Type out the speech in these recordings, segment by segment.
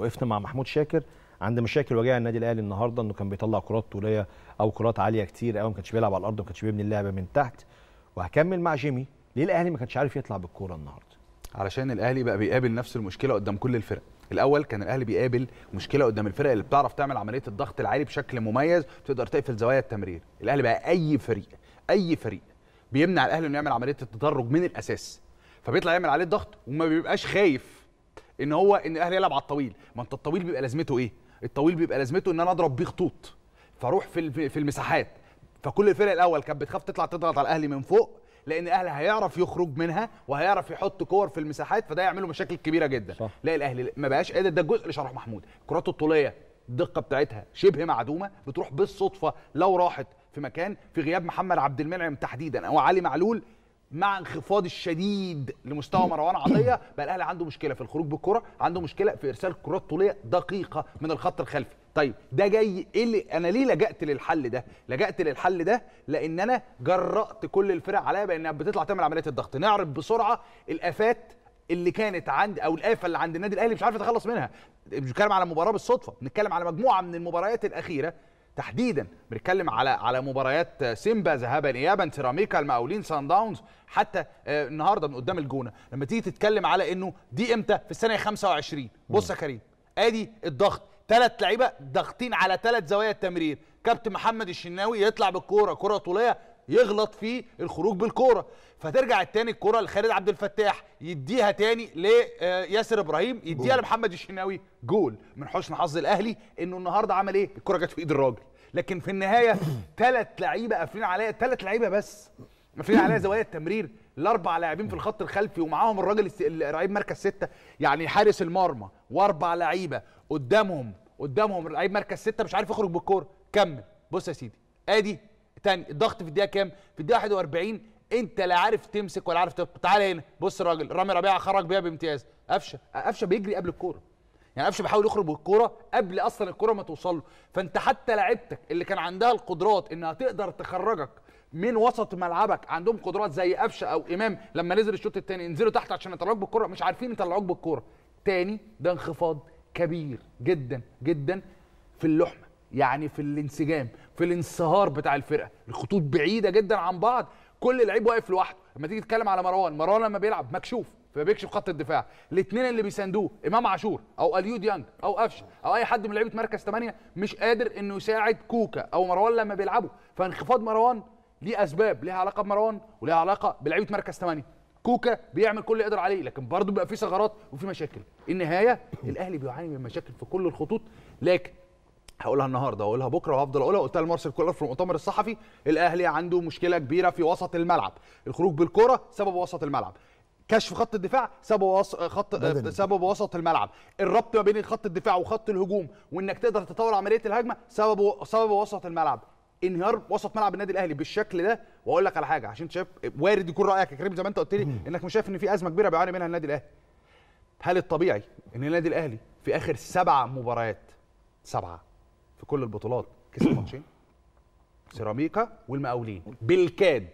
وقفنا مع محمود شاكر عند مشاكل وجايه النادي الاهلي النهارده انه كان بيطلع كرات طوليه او كرات عاليه كتير قوي ما كانش بيلعب على الارض وما كانش بيبني اللعبه من تحت وهكمل مع جيمي ليه الاهلي ما كانش عارف يطلع بالكوره النهارده علشان الاهلي بقى بيقابل نفس المشكله قدام كل الفرق الاول كان الاهلي بيقابل مشكله قدام الفرق اللي بتعرف تعمل عمليه الضغط العالي بشكل مميز تقدر تقفل زوايا التمرير الاهلي بقى اي فريق اي فريق بيمنع الاهلي انه يعمل عمليه التدرج من الاساس فبيطلع يعمل عليه الضغط وما بيبقاش خايف ان هو ان الاهلي يلعب على الطويل ما انت الطويل بيبقى لازمته ايه الطويل بيبقى لازمته ان انا اضرب بيه خطوط فاروح في في المساحات فكل الفرق الاول كانت بتخاف تطلع تضغط على الاهلي من فوق لان الاهلي هيعرف يخرج منها وهيعرف يحط كور في المساحات فده يعمله مشاكل كبيره جدا صح. لا الاهلي ما بقاش قادر ده الجزء اللي شرحه محمود الكرات الطوليه الدقه بتاعتها شبه معدومه بتروح بالصدفه لو راحت في مكان في غياب محمد عبد المنعم تحديدا او علي معلول مع انخفاض الشديد لمستوى مروان عطيه بقى الاهلي عنده مشكله في الخروج بالكره عنده مشكله في ارسال كرات طوليه دقيقه من الخط الخلفي طيب ده جاي ايه اللي انا ليه لجأت للحل ده؟ لجأت للحل ده لان انا جرأت كل الفرق عليا بانها بتطلع تعمل عمليه الضغط، نعرف بسرعه الافات اللي كانت عند او الافه اللي عند النادي الاهلي مش عارف يتخلص منها، مش بنتكلم على مباراه بالصدفه، بنتكلم على مجموعه من المباريات الاخيره تحديدا بنتكلم على على مباريات سيمبا ذهابا ايابا سيراميكا المقاولين سان داونز حتى آه، النهارده من قدام الجونه لما تيجي تتكلم على انه دي امتى في السنه 25 بص يا كريم ادي الضغط ثلاث لعيبه ضاغطين على ثلاث زوايا التمرير كابتن محمد الشناوي يطلع بالكوره كره طوليه يغلط في الخروج بالكوره فترجع التاني الكوره لخالد عبد الفتاح يديها تاني لياسر آه، ابراهيم يديها لمحمد الشناوي جول من حسن حظ الاهلي انه النهارده عمل ايه الكوره جت في ايد الراجل لكن في النهايه ثلاث لعيبه قافلين عليا ثلاث لعيبه بس قافلين عليا زوايا التمرير الاربع لاعبين في الخط الخلفي ومعاهم الراجل لعيب مركز سته يعني حارس المرمى واربع لعيبه قدامهم قدامهم لعيب مركز سته مش عارف يخرج بالكوره كمل بص يا سيدي ادي تاني الضغط في الدقيقه كام في الدقيقه 41 انت لا عارف تمسك ولا عارف تبقى. تعال هنا بص الراجل رامي ربيعه خرج بيها بامتياز قفشه قفشه بيجري قبل الكوره يعني قفشه بيحاول يخرج بالكوره قبل اصلا الكوره ما توصل له فانت حتى لعيبتك اللي كان عندها القدرات انها تقدر تخرجك من وسط ملعبك عندهم قدرات زي قفشه او امام لما نزل الشوط الثاني انزلوا تحت عشان يطلعوك بالكوره مش عارفين يطلعوك بالكوره تاني ده انخفاض كبير جدا جدا في اللحم يعني في الانسجام في الانصهار بتاع الفرقه الخطوط بعيده جدا عن بعض كل لعيب واقف لوحده لما تيجي تتكلم على مروان مروان لما بيلعب مكشوف فبيكشف خط الدفاع الاثنين اللي بيساندوه امام عاشور او اليو ديانج او قفشه او اي حد من لعيبه مركز 8 مش قادر انه يساعد كوكا او مروان لما بيلعبوا فانخفاض مروان ليه اسباب ليها علاقه بمروان وليها علاقه بلعيبه مركز 8 كوكا بيعمل كل اللي يقدر عليه لكن برضه بيبقى في ثغرات وفي مشاكل النهايه الاهلي بيعاني من مشاكل في كل الخطوط لكن هقولها النهارده هقولها بكره وهفضل اقولها قلتها لمارسيل كولر في المؤتمر الصحفي الاهلي عنده مشكله كبيره في وسط الملعب الخروج بالكره سبب وسط الملعب كشف خط الدفاع سبب وص... خط بدني. سبب وسط الملعب الربط ما بين خط الدفاع وخط الهجوم وانك تقدر تطور عمليه الهجمه سبب و... سبب وسط الملعب انهيار وسط ملعب النادي الاهلي بالشكل ده واقول لك على حاجه عشان شايف وارد يكون رايك يا كريم زي ما انت قلت لي انك مش شايف ان في ازمه كبيره بيعاني منها النادي الاهلي هل الطبيعي ان النادي الاهلي في اخر سبعه مباريات سبعه في كل البطولات كسب ماتشين سيراميكا والمقاولين بالكاد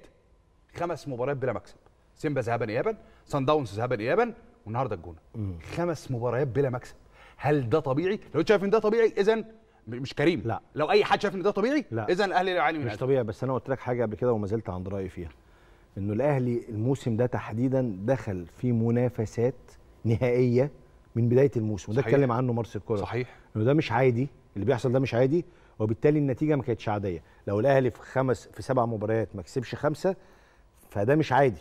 خمس مباريات بلا مكسب سيمبا ذهابا ايابا سان داونز ذهابا ايابا والنهارده الجونه خمس مباريات بلا مكسب هل ده طبيعي لو انت شايف ان ده طبيعي اذا مش كريم لا لو اي حد شايف ان ده طبيعي لا اذا الاهلي يعاني من مش طبيعي بس انا قلت لك حاجه قبل كده وما زلت عند رايي فيها انه الاهلي الموسم ده تحديدا دخل في منافسات نهائيه من بدايه الموسم وده اتكلم عنه مارسيل كولر صحيح انه ده مش عادي اللي بيحصل ده مش عادي وبالتالي النتيجه ما كانتش عاديه لو الاهلي في خمس في سبع مباريات ما كسبش خمسه فده مش عادي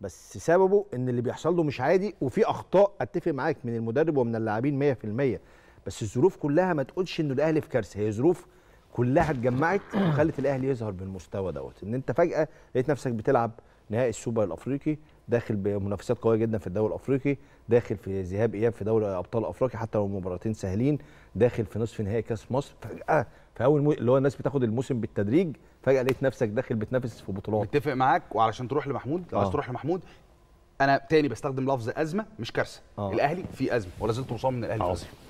بس سببه ان اللي بيحصل له مش عادي وفي اخطاء اتفق معاك من المدرب ومن اللاعبين 100% بس الظروف كلها ما تقولش ان الاهلي في كارثه هي ظروف كلها اتجمعت وخلت الاهلي يظهر بالمستوى دوت ان انت فجاه لقيت نفسك بتلعب نهائي السوبر الافريقي داخل بمنافسات قويه جدا في الدوري الافريقي داخل في ذهاب اياب في دوري ابطال افريقيا حتى لو مباراتين سهلين داخل في نصف نهائي كاس مصر فجاه في اول مو... اللي هو الناس بتاخد الموسم بالتدريج فجاه لقيت نفسك داخل بتنافس في بطولات متفق معاك وعلشان تروح لمحمود لو عايز آه. تروح لمحمود انا تاني بستخدم لفظ ازمه مش كارثه آه. الاهلي في ازمه ولا زلت مصاب من الاهلي في آه. ازمه